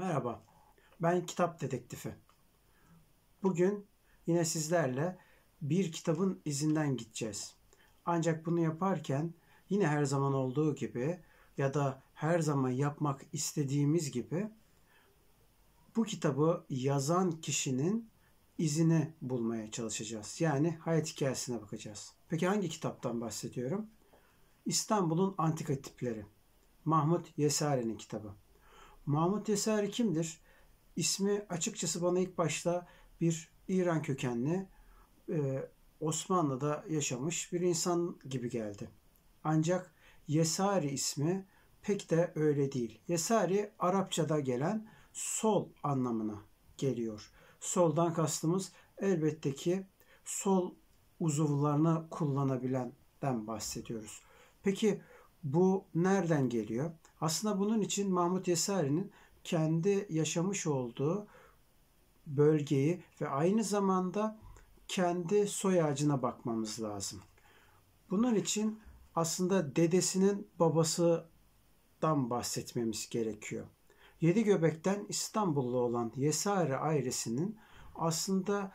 Merhaba, ben Kitap Dedektifi. Bugün yine sizlerle bir kitabın izinden gideceğiz. Ancak bunu yaparken yine her zaman olduğu gibi ya da her zaman yapmak istediğimiz gibi bu kitabı yazan kişinin izini bulmaya çalışacağız. Yani hayat hikayesine bakacağız. Peki hangi kitaptan bahsediyorum? İstanbul'un Antika Tipleri. Mahmut Yesari'nin kitabı. Mahmut Yesari kimdir? İsmi açıkçası bana ilk başta bir İran kökenli, e, Osmanlı'da yaşamış bir insan gibi geldi. Ancak Yesari ismi pek de öyle değil. Yesari Arapçada gelen sol anlamına geliyor. Soldan kastımız elbette ki sol uzuvlarını kullanabilenden bahsediyoruz. Peki bu nereden geliyor? Aslında bunun için Mahmut Yesari'nin kendi yaşamış olduğu bölgeyi ve aynı zamanda kendi soy ağacına bakmamız lazım. Bunun için aslında dedesinin babasından bahsetmemiz gerekiyor. Yedi Göbek'ten İstanbullu olan Yesari ailesinin aslında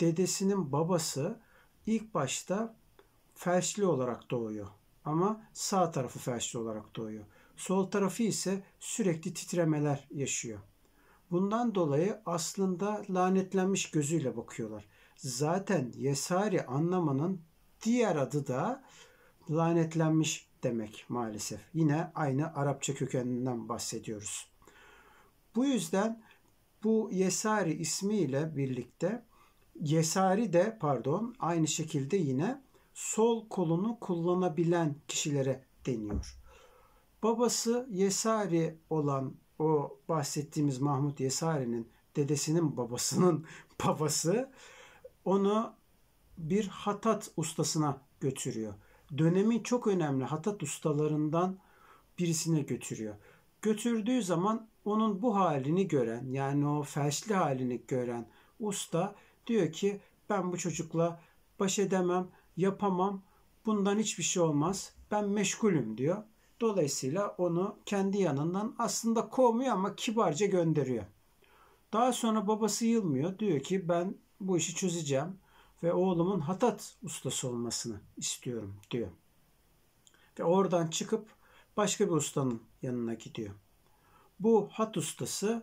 dedesinin babası ilk başta felçli olarak doğuyor. Ama sağ tarafı felçli olarak doğuyor. Sol tarafı ise sürekli titremeler yaşıyor. Bundan dolayı aslında lanetlenmiş gözüyle bakıyorlar. Zaten Yesari anlamanın diğer adı da lanetlenmiş demek maalesef. Yine aynı Arapça kökeninden bahsediyoruz. Bu yüzden bu Yesari ismiyle birlikte Yesari de pardon aynı şekilde yine sol kolunu kullanabilen kişilere deniyor. Babası Yesari olan o bahsettiğimiz Mahmut Yesari'nin dedesinin babasının babası onu bir hatat ustasına götürüyor. Dönemin çok önemli hatat ustalarından birisine götürüyor. Götürdüğü zaman onun bu halini gören yani o felçli halini gören usta diyor ki ben bu çocukla baş edemem, yapamam, bundan hiçbir şey olmaz, ben meşgulüm diyor. Dolayısıyla onu kendi yanından aslında kovmuyor ama kibarca gönderiyor. Daha sonra babası yılmıyor. Diyor ki ben bu işi çözeceğim ve oğlumun hatat ustası olmasını istiyorum diyor. Ve oradan çıkıp başka bir ustanın yanına gidiyor. Bu hat ustası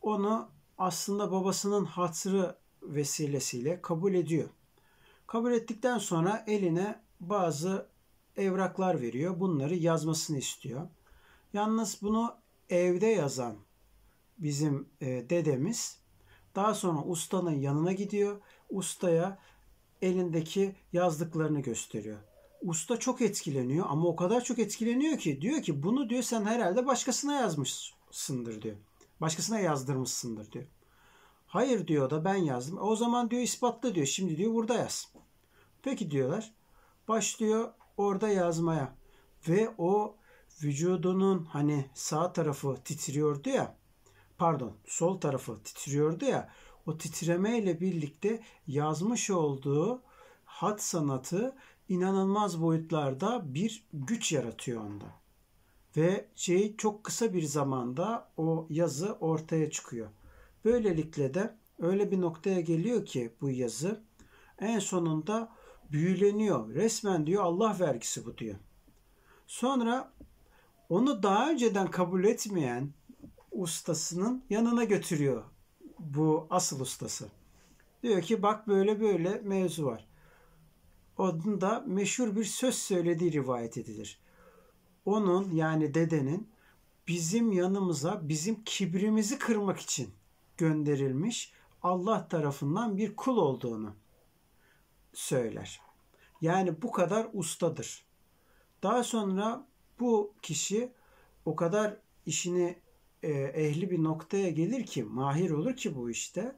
onu aslında babasının hatırı vesilesiyle kabul ediyor. Kabul ettikten sonra eline bazı evraklar veriyor. Bunları yazmasını istiyor. Yalnız bunu evde yazan bizim e, dedemiz daha sonra ustanın yanına gidiyor. Ustaya elindeki yazdıklarını gösteriyor. Usta çok etkileniyor ama o kadar çok etkileniyor ki diyor ki bunu diyor sen herhalde başkasına yazmışsındır diyor. Başkasına yazdırmışsındır diyor. Hayır diyor da ben yazdım. O zaman diyor ispatla diyor. Şimdi diyor burada yaz. Peki diyorlar. Başlıyor orada yazmaya. Ve o vücudunun hani sağ tarafı titriyordu ya pardon sol tarafı titriyordu ya o titremeyle birlikte yazmış olduğu hat sanatı inanılmaz boyutlarda bir güç yaratıyor onda. Ve şey çok kısa bir zamanda o yazı ortaya çıkıyor. Böylelikle de öyle bir noktaya geliyor ki bu yazı en sonunda büyüleniyor. Resmen diyor Allah vergisi bu diyor. Sonra onu daha önceden kabul etmeyen ustasının yanına götürüyor bu asıl ustası. Diyor ki bak böyle böyle mevzu var. Onun da meşhur bir söz söylediği rivayet edilir. Onun yani dedenin bizim yanımıza bizim kibrimizi kırmak için gönderilmiş Allah tarafından bir kul olduğunu söyler. Yani bu kadar ustadır. Daha sonra bu kişi o kadar işini e, ehli bir noktaya gelir ki, mahir olur ki bu işte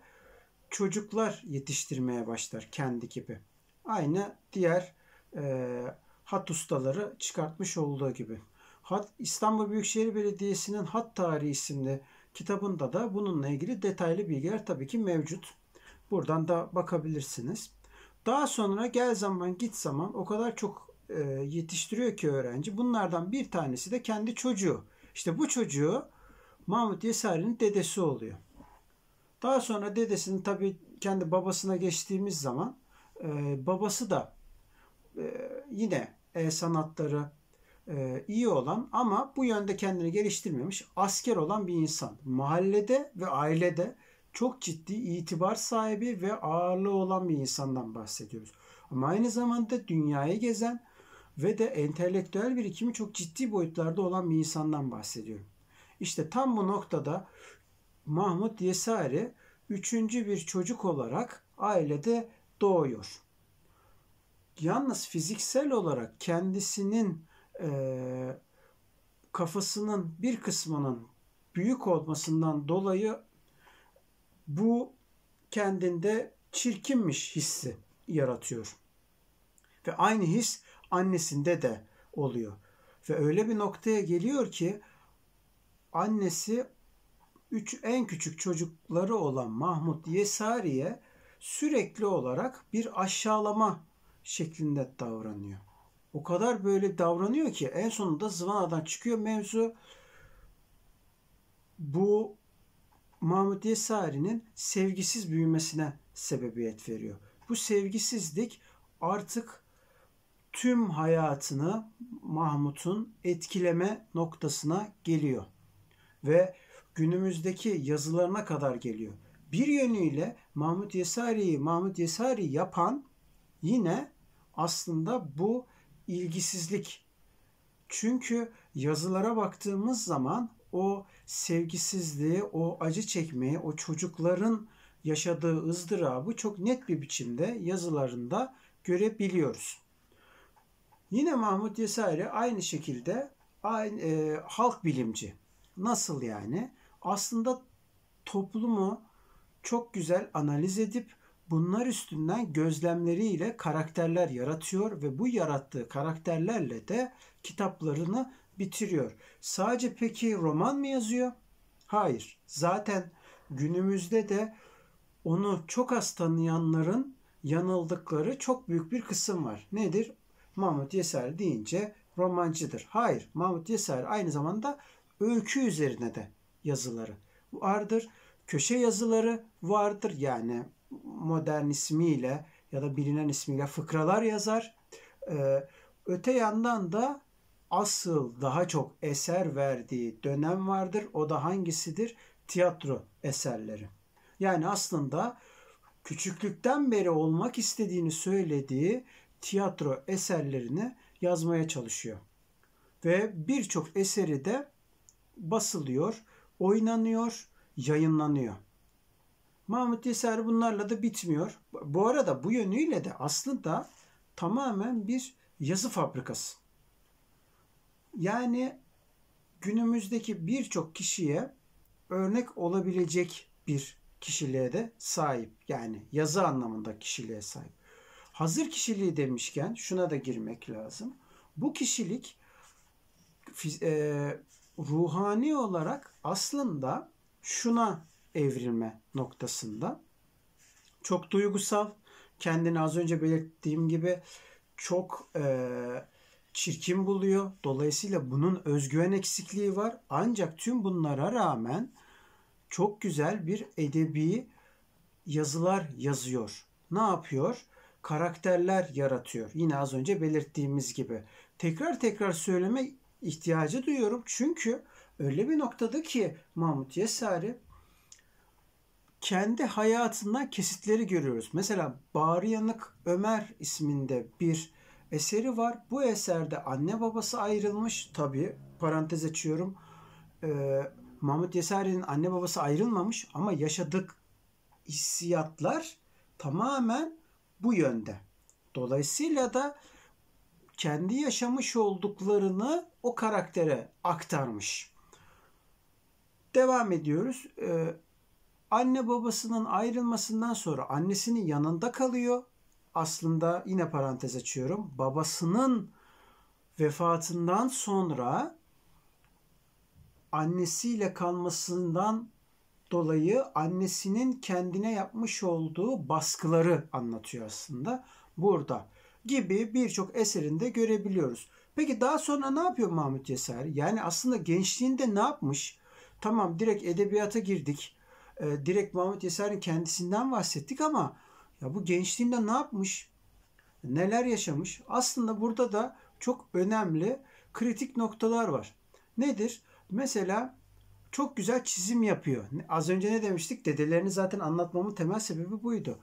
çocuklar yetiştirmeye başlar kendi gibi. Aynı diğer e, hat ustaları çıkartmış olduğu gibi. Hat, İstanbul Büyükşehir Belediyesi'nin Hat Tarihi isimli kitabında da bununla ilgili detaylı bilgiler tabii ki mevcut. Buradan da bakabilirsiniz. Daha sonra gel zaman git zaman o kadar çok e, yetiştiriyor ki öğrenci. Bunlardan bir tanesi de kendi çocuğu. İşte bu çocuğu Mahmut Yesari'nin dedesi oluyor. Daha sonra dedesinin tabii kendi babasına geçtiğimiz zaman e, babası da e, yine e, sanatları e, iyi olan ama bu yönde kendini geliştirmemiş asker olan bir insan. Mahallede ve ailede çok ciddi itibar sahibi ve ağırlığı olan bir insandan bahsediyoruz. Ama aynı zamanda dünyayı gezen ve de entelektüel birikimi çok ciddi boyutlarda olan bir insandan bahsediyorum. İşte tam bu noktada Mahmut Yesari üçüncü bir çocuk olarak ailede doğuyor. Yalnız fiziksel olarak kendisinin e, kafasının bir kısmının büyük olmasından dolayı bu kendinde çirkinmiş hissi yaratıyor. Ve aynı his annesinde de oluyor. Ve öyle bir noktaya geliyor ki annesi üç en küçük çocukları olan Mahmut Yesari'ye sürekli olarak bir aşağılama şeklinde davranıyor. O kadar böyle davranıyor ki en sonunda zıvanadan çıkıyor mevzu. Bu Mahmudi Sari'nin sevgisiz büyümesine sebebiyet veriyor. Bu sevgisizlik artık tüm hayatını Mahmut'un etkileme noktasına geliyor ve günümüzdeki yazılarına kadar geliyor. Bir yönüyle Mahmut Yesari'yi Mahmut Yesari yapan yine aslında bu ilgisizlik. Çünkü yazılara baktığımız zaman o sevgisizliği, o acı çekmeyi, o çocukların yaşadığı ızdırabı çok net bir biçimde yazılarında görebiliyoruz. Yine Mahmut Yesari aynı şekilde aynı, e, halk bilimci. Nasıl yani? Aslında toplumu çok güzel analiz edip bunlar üstünden gözlemleriyle karakterler yaratıyor ve bu yarattığı karakterlerle de kitaplarını bitiriyor. Sadece peki roman mı yazıyor? Hayır. Zaten günümüzde de onu çok az tanıyanların yanıldıkları çok büyük bir kısım var. Nedir? Mahmut Yeser deyince romancıdır. Hayır, Mahmut Yeser aynı zamanda öykü üzerine de yazıları vardır. Köşe yazıları vardır. Yani modern ismiyle ya da bilinen ismiyle fıkralar yazar. Ee, öte yandan da asıl daha çok eser verdiği dönem vardır. O da hangisidir? Tiyatro eserleri. Yani aslında küçüklükten beri olmak istediğini söylediği tiyatro eserlerini yazmaya çalışıyor. Ve birçok eseri de basılıyor, oynanıyor, yayınlanıyor. Mahmut Yeser bunlarla da bitmiyor. Bu arada bu yönüyle de aslında tamamen bir yazı fabrikası. Yani günümüzdeki birçok kişiye örnek olabilecek bir kişiliğe de sahip. Yani yazı anlamında kişiliğe sahip. Hazır kişiliği demişken şuna da girmek lazım. Bu kişilik e, ruhani olarak aslında şuna evrilme noktasında. Çok duygusal, kendini az önce belirttiğim gibi çok e, çirkin buluyor. Dolayısıyla bunun özgüven eksikliği var. Ancak tüm bunlara rağmen çok güzel bir edebi yazılar yazıyor. Ne yapıyor? Karakterler yaratıyor. Yine az önce belirttiğimiz gibi. Tekrar tekrar söyleme ihtiyacı duyuyorum. Çünkü öyle bir noktada ki Mahmut Yesari kendi hayatından kesitleri görüyoruz. Mesela Bağrıyanık Ömer isminde bir eseri var. Bu eserde anne babası ayrılmış. Tabi parantez açıyorum. Ee, Mahmut Yesari'nin anne babası ayrılmamış ama yaşadık hissiyatlar tamamen bu yönde. Dolayısıyla da kendi yaşamış olduklarını o karaktere aktarmış. Devam ediyoruz. Ee, anne babasının ayrılmasından sonra annesinin yanında kalıyor aslında yine parantez açıyorum. Babasının vefatından sonra annesiyle kalmasından dolayı annesinin kendine yapmış olduğu baskıları anlatıyor aslında burada gibi birçok eserinde görebiliyoruz. Peki daha sonra ne yapıyor Mahmut Cesari? Yani aslında gençliğinde ne yapmış? Tamam direkt edebiyata girdik. Ee, direkt Mahmut Cesari'nin kendisinden bahsettik ama ya bu gençliğinde ne yapmış? Neler yaşamış? Aslında burada da çok önemli kritik noktalar var. Nedir? Mesela çok güzel çizim yapıyor. Az önce ne demiştik? Dedelerini zaten anlatmamın temel sebebi buydu.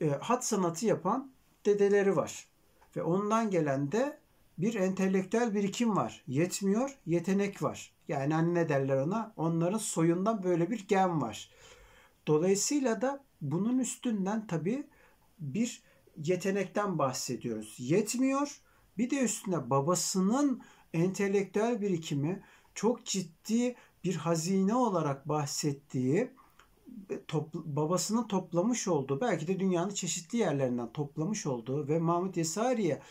E, hat sanatı yapan dedeleri var. Ve ondan gelen de bir entelektüel birikim var. Yetmiyor, yetenek var. Yani anne derler ona. Onların soyundan böyle bir gen var. Dolayısıyla da bunun üstünden tabii bir yetenekten bahsediyoruz. Yetmiyor. Bir de üstüne babasının entelektüel birikimi çok ciddi bir hazine olarak bahsettiği e, topl- babasının toplamış olduğu belki de dünyanın çeşitli yerlerinden toplamış olduğu ve Mahmut Yesari'ye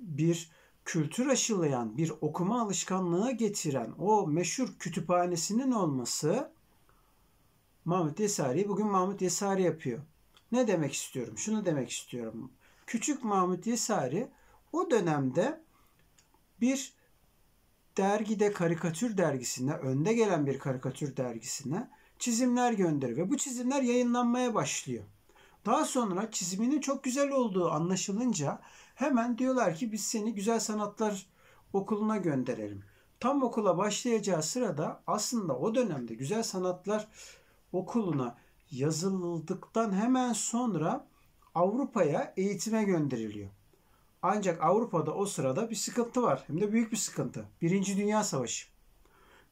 bir kültür aşılayan, bir okuma alışkanlığı getiren o meşhur kütüphanesinin olması Mahmut Yesari'yi bugün Mahmut Yesari yapıyor. Ne demek istiyorum? Şunu demek istiyorum. Küçük Mahmut Yesari o dönemde bir dergide karikatür dergisine, önde gelen bir karikatür dergisine çizimler gönderiyor ve bu çizimler yayınlanmaya başlıyor. Daha sonra çiziminin çok güzel olduğu anlaşılınca hemen diyorlar ki biz seni Güzel Sanatlar Okulu'na gönderelim. Tam okula başlayacağı sırada aslında o dönemde Güzel Sanatlar okuluna yazıldıktan hemen sonra Avrupa'ya eğitime gönderiliyor. Ancak Avrupa'da o sırada bir sıkıntı var. Hem de büyük bir sıkıntı. Birinci Dünya Savaşı.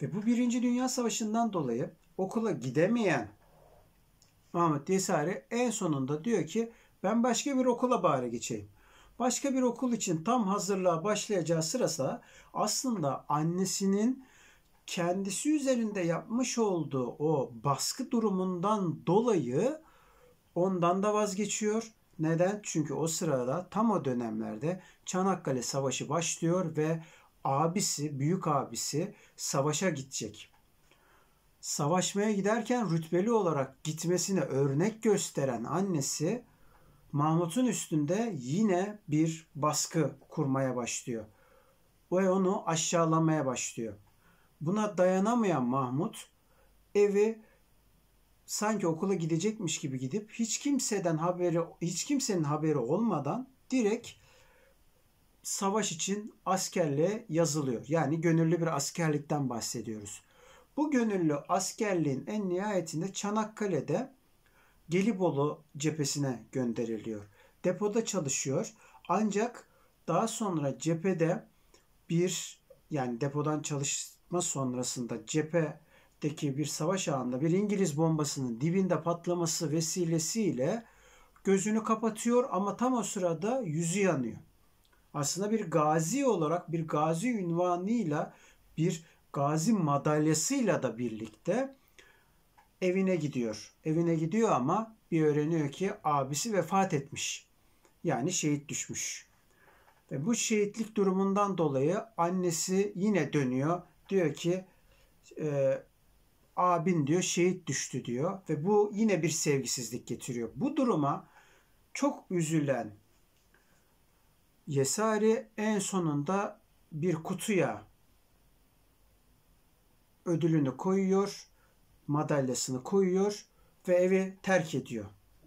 Ve bu Birinci Dünya Savaşı'ndan dolayı okula gidemeyen Mahmut Yesari en sonunda diyor ki ben başka bir okula bari geçeyim. Başka bir okul için tam hazırlığa başlayacağı sırasa aslında annesinin kendisi üzerinde yapmış olduğu o baskı durumundan dolayı ondan da vazgeçiyor. Neden? Çünkü o sırada tam o dönemlerde Çanakkale Savaşı başlıyor ve abisi, büyük abisi savaşa gidecek. Savaşmaya giderken rütbeli olarak gitmesine örnek gösteren annesi Mahmut'un üstünde yine bir baskı kurmaya başlıyor. Ve onu aşağılamaya başlıyor. Buna dayanamayan Mahmut evi sanki okula gidecekmiş gibi gidip hiç kimseden haberi hiç kimsenin haberi olmadan direkt savaş için askerle yazılıyor. Yani gönüllü bir askerlikten bahsediyoruz. Bu gönüllü askerliğin en nihayetinde Çanakkale'de Gelibolu cephesine gönderiliyor. Depoda çalışıyor. Ancak daha sonra cephede bir yani depodan çalış çıkma sonrasında cephedeki bir savaş ağında bir İngiliz bombasının dibinde patlaması vesilesiyle gözünü kapatıyor ama tam o sırada yüzü yanıyor. Aslında bir gazi olarak bir gazi ünvanıyla bir gazi madalyasıyla da birlikte evine gidiyor. Evine gidiyor ama bir öğreniyor ki abisi vefat etmiş. Yani şehit düşmüş. Ve bu şehitlik durumundan dolayı annesi yine dönüyor diyor ki e, abin diyor şehit düştü diyor ve bu yine bir sevgisizlik getiriyor. Bu duruma çok üzülen Yesari en sonunda bir kutuya ödülünü koyuyor, madalyasını koyuyor ve evi terk ediyor.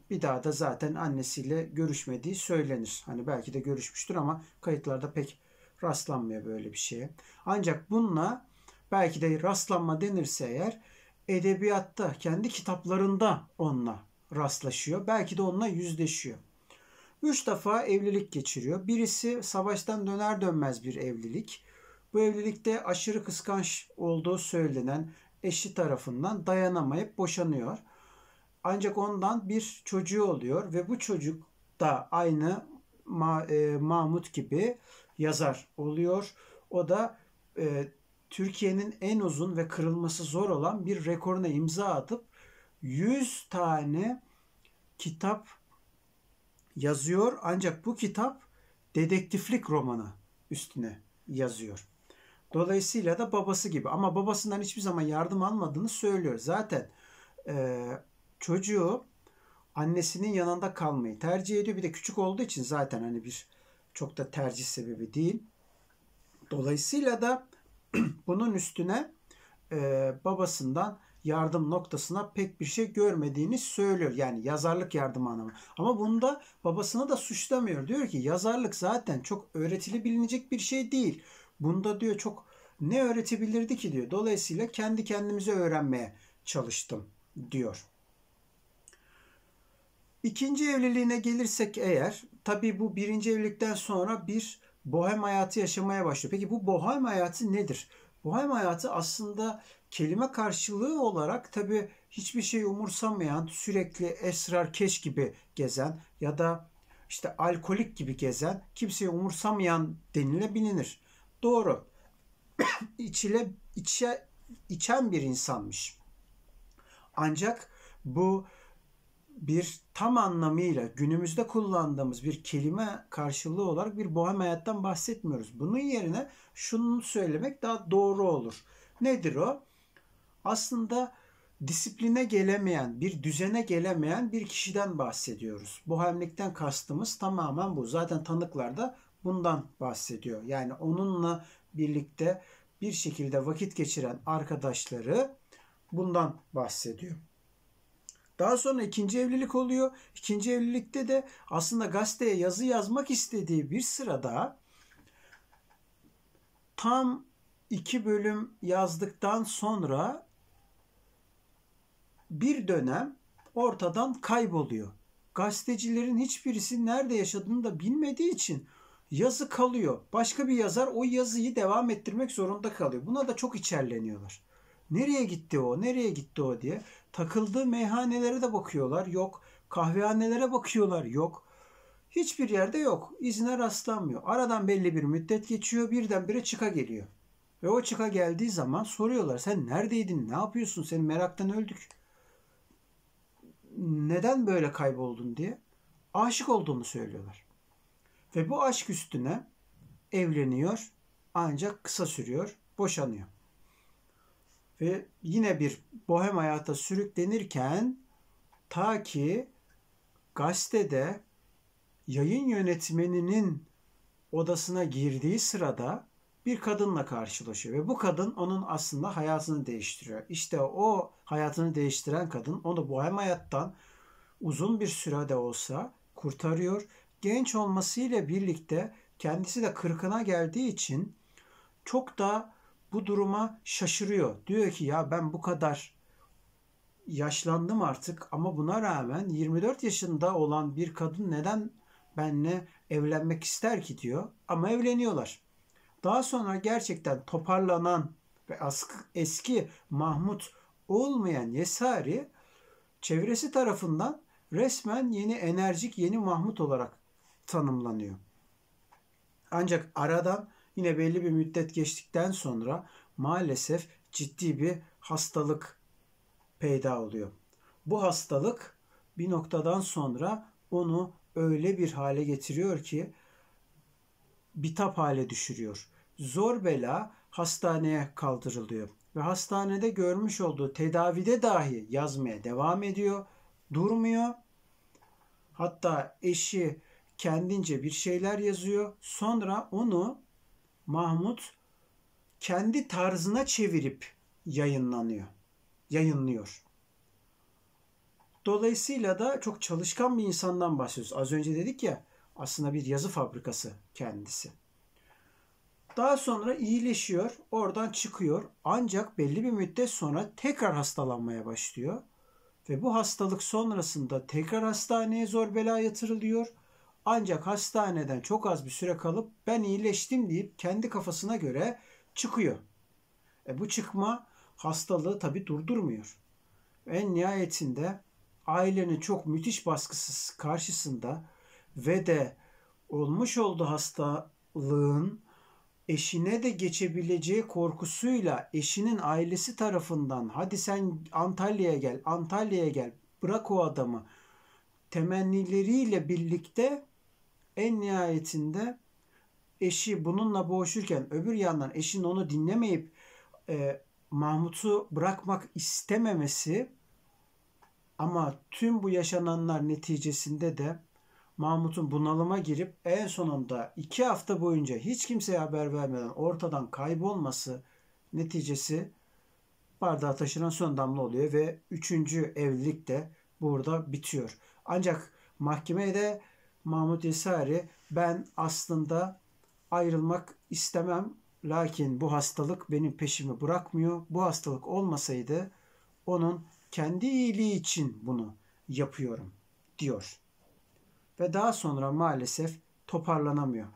Bir daha da zaten annesiyle görüşmediği söylenir. Hani belki de görüşmüştür ama kayıtlarda pek Rastlanmıyor böyle bir şeye. Ancak bununla belki de rastlanma denirse eğer edebiyatta, kendi kitaplarında onunla rastlaşıyor. Belki de onunla yüzleşiyor. Üç defa evlilik geçiriyor. Birisi savaştan döner dönmez bir evlilik. Bu evlilikte aşırı kıskanç olduğu söylenen eşi tarafından dayanamayıp boşanıyor. Ancak ondan bir çocuğu oluyor ve bu çocuk da aynı e, Mahmut gibi yazar oluyor. O da e, Türkiye'nin en uzun ve kırılması zor olan bir rekoruna imza atıp 100 tane kitap yazıyor. Ancak bu kitap dedektiflik romanı üstüne yazıyor. Dolayısıyla da babası gibi ama babasından hiçbir zaman yardım almadığını söylüyor. Zaten e, çocuğu annesinin yanında kalmayı tercih ediyor. Bir de küçük olduğu için zaten hani bir çok da tercih sebebi değil. Dolayısıyla da bunun üstüne e, babasından yardım noktasına pek bir şey görmediğini söylüyor. Yani yazarlık yardımı anlamı. Ama bunda babasını da suçlamıyor. Diyor ki yazarlık zaten çok öğretili bilinecek bir şey değil. Bunda diyor çok ne öğretebilirdi ki diyor. Dolayısıyla kendi kendimize öğrenmeye çalıştım diyor. İkinci evliliğine gelirsek eğer tabii bu birinci evlilikten sonra bir bohem hayatı yaşamaya başlıyor. Peki bu bohem hayatı nedir? Bohem hayatı aslında kelime karşılığı olarak tabii hiçbir şey umursamayan, sürekli esrar keş gibi gezen ya da işte alkolik gibi gezen, kimseyi umursamayan denilebilinir. Doğru. İçile, içe, içen bir insanmış. Ancak bu bir tam anlamıyla günümüzde kullandığımız bir kelime karşılığı olarak bir bohem hayattan bahsetmiyoruz. Bunun yerine şunu söylemek daha doğru olur. Nedir o? Aslında disipline gelemeyen, bir düzene gelemeyen bir kişiden bahsediyoruz. Bohemlikten kastımız tamamen bu. Zaten tanıklar da bundan bahsediyor. Yani onunla birlikte bir şekilde vakit geçiren arkadaşları bundan bahsediyor. Daha sonra ikinci evlilik oluyor. İkinci evlilikte de aslında gazeteye yazı yazmak istediği bir sırada tam iki bölüm yazdıktan sonra bir dönem ortadan kayboluyor. Gazetecilerin hiçbirisi nerede yaşadığını da bilmediği için yazı kalıyor. Başka bir yazar o yazıyı devam ettirmek zorunda kalıyor. Buna da çok içerleniyorlar. Nereye gitti o? Nereye gitti o diye. Takıldığı meyhanelere de bakıyorlar. Yok. Kahvehanelere bakıyorlar. Yok. Hiçbir yerde yok. İzine rastlanmıyor. Aradan belli bir müddet geçiyor. Birdenbire çıka geliyor. Ve o çıka geldiği zaman soruyorlar. Sen neredeydin? Ne yapıyorsun? Seni meraktan öldük. Neden böyle kayboldun diye. Aşık olduğunu söylüyorlar. Ve bu aşk üstüne evleniyor ancak kısa sürüyor, boşanıyor ve yine bir bohem hayata sürüklenirken ta ki gazetede yayın yönetmeninin odasına girdiği sırada bir kadınla karşılaşıyor ve bu kadın onun aslında hayatını değiştiriyor. İşte o hayatını değiştiren kadın onu bohem hayattan uzun bir sürede olsa kurtarıyor. Genç olmasıyla birlikte kendisi de kırkına geldiği için çok da bu duruma şaşırıyor. Diyor ki ya ben bu kadar yaşlandım artık ama buna rağmen 24 yaşında olan bir kadın neden benle evlenmek ister ki diyor ama evleniyorlar. Daha sonra gerçekten toparlanan ve eski Mahmut olmayan Yesari çevresi tarafından resmen yeni enerjik yeni Mahmut olarak tanımlanıyor. Ancak aradan yine belli bir müddet geçtikten sonra maalesef ciddi bir hastalık peyda oluyor. Bu hastalık bir noktadan sonra onu öyle bir hale getiriyor ki bitap hale düşürüyor. Zor bela hastaneye kaldırılıyor ve hastanede görmüş olduğu tedavide dahi yazmaya devam ediyor, durmuyor. Hatta eşi kendince bir şeyler yazıyor. Sonra onu Mahmut kendi tarzına çevirip yayınlanıyor. Yayınlıyor. Dolayısıyla da çok çalışkan bir insandan bahsediyoruz. Az önce dedik ya aslında bir yazı fabrikası kendisi. Daha sonra iyileşiyor, oradan çıkıyor. Ancak belli bir müddet sonra tekrar hastalanmaya başlıyor ve bu hastalık sonrasında tekrar hastaneye zor bela yatırılıyor ancak hastaneden çok az bir süre kalıp ben iyileştim deyip kendi kafasına göre çıkıyor. E bu çıkma hastalığı tabi durdurmuyor. En nihayetinde ailenin çok müthiş baskısı karşısında ve de olmuş oldu hastalığın eşine de geçebileceği korkusuyla eşinin ailesi tarafından hadi sen Antalya'ya gel, Antalya'ya gel, bırak o adamı temennileriyle birlikte en nihayetinde eşi bununla boğuşurken öbür yandan eşin onu dinlemeyip e, Mahmut'u bırakmak istememesi ama tüm bu yaşananlar neticesinde de Mahmut'un bunalıma girip en sonunda iki hafta boyunca hiç kimseye haber vermeden ortadan kaybolması neticesi bardağı taşıran son damla oluyor ve üçüncü evlilik de burada bitiyor. Ancak mahkemeye de Mahmut Esari ben aslında ayrılmak istemem lakin bu hastalık benim peşimi bırakmıyor. Bu hastalık olmasaydı onun kendi iyiliği için bunu yapıyorum diyor. Ve daha sonra maalesef toparlanamıyor.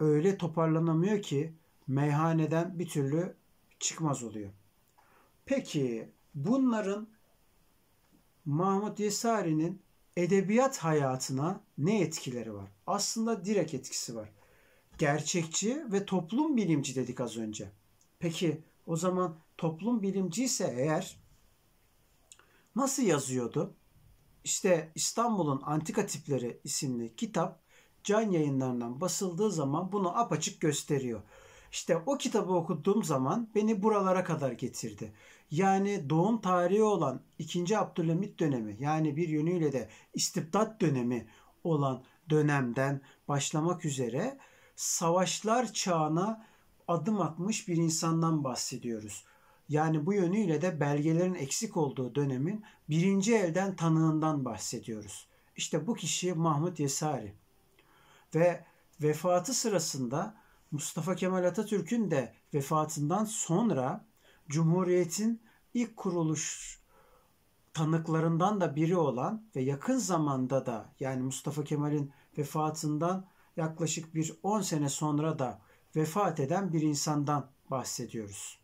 Öyle toparlanamıyor ki meyhaneden bir türlü çıkmaz oluyor. Peki bunların Mahmut Yesari'nin edebiyat hayatına ne etkileri var? Aslında direkt etkisi var. Gerçekçi ve toplum bilimci dedik az önce. Peki o zaman toplum bilimci ise eğer nasıl yazıyordu? İşte İstanbul'un Antika Tipleri isimli kitap can yayınlarından basıldığı zaman bunu apaçık gösteriyor. İşte o kitabı okuduğum zaman beni buralara kadar getirdi. Yani doğum tarihi olan 2. Abdülhamit dönemi yani bir yönüyle de istibdat dönemi olan dönemden başlamak üzere savaşlar çağına adım atmış bir insandan bahsediyoruz. Yani bu yönüyle de belgelerin eksik olduğu dönemin birinci elden tanığından bahsediyoruz. İşte bu kişi Mahmut Yesari. Ve vefatı sırasında Mustafa Kemal Atatürk'ün de vefatından sonra Cumhuriyet'in ilk kuruluş tanıklarından da biri olan ve yakın zamanda da yani Mustafa Kemal'in vefatından yaklaşık bir 10 sene sonra da vefat eden bir insandan bahsediyoruz.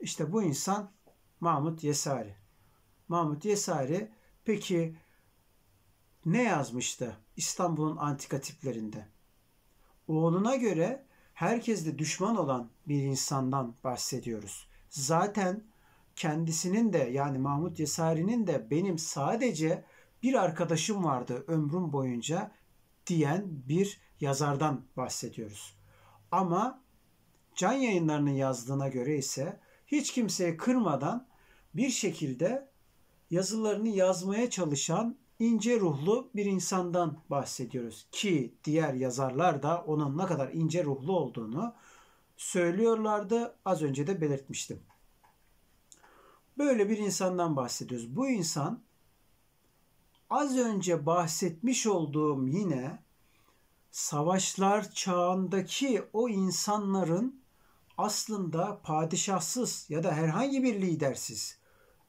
İşte bu insan Mahmut Yesari. Mahmut Yesari peki ne yazmıştı İstanbul'un antika tiplerinde? Oğluna göre herkesle düşman olan bir insandan bahsediyoruz. Zaten kendisinin de yani Mahmut Yesari'nin de benim sadece bir arkadaşım vardı ömrüm boyunca diyen bir yazardan bahsediyoruz. Ama can yayınlarının yazdığına göre ise hiç kimseye kırmadan bir şekilde yazılarını yazmaya çalışan ince ruhlu bir insandan bahsediyoruz ki diğer yazarlar da onun ne kadar ince ruhlu olduğunu söylüyorlardı. Az önce de belirtmiştim. Böyle bir insandan bahsediyoruz. Bu insan az önce bahsetmiş olduğum yine savaşlar çağındaki o insanların aslında padişahsız ya da herhangi bir lidersiz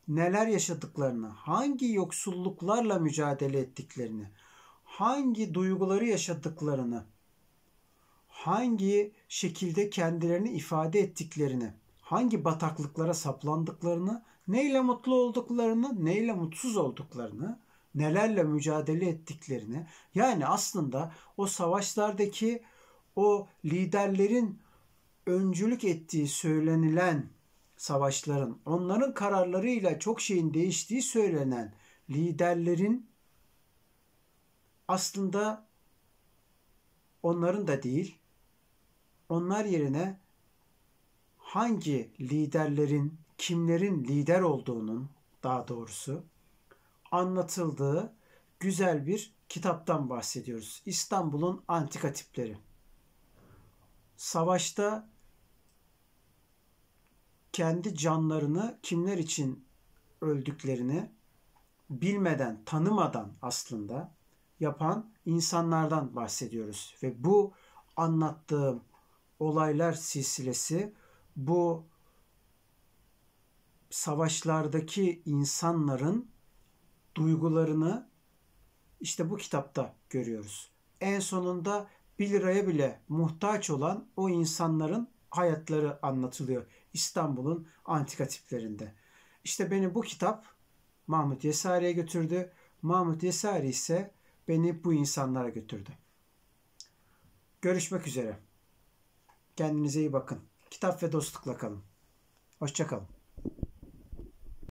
neler yaşadıklarını, hangi yoksulluklarla mücadele ettiklerini, hangi duyguları yaşadıklarını, hangi şekilde kendilerini ifade ettiklerini, hangi bataklıklara saplandıklarını, neyle mutlu olduklarını, neyle mutsuz olduklarını, nelerle mücadele ettiklerini, yani aslında o savaşlardaki o liderlerin öncülük ettiği söylenilen savaşların, onların kararlarıyla çok şeyin değiştiği söylenen liderlerin aslında onların da değil, onlar yerine hangi liderlerin, kimlerin lider olduğunun daha doğrusu anlatıldığı güzel bir kitaptan bahsediyoruz. İstanbul'un antika tipleri. Savaşta kendi canlarını kimler için öldüklerini bilmeden, tanımadan aslında yapan insanlardan bahsediyoruz. Ve bu anlattığım olaylar silsilesi bu savaşlardaki insanların duygularını işte bu kitapta görüyoruz. En sonunda 1 liraya bile muhtaç olan o insanların hayatları anlatılıyor. İstanbul'un antika tiplerinde. İşte beni bu kitap Mahmut Yesari'ye götürdü. Mahmut Yesari ise beni bu insanlara götürdü. Görüşmek üzere. Kendinize iyi bakın. Kitap ve dostlukla kalın. Hoşçakalın.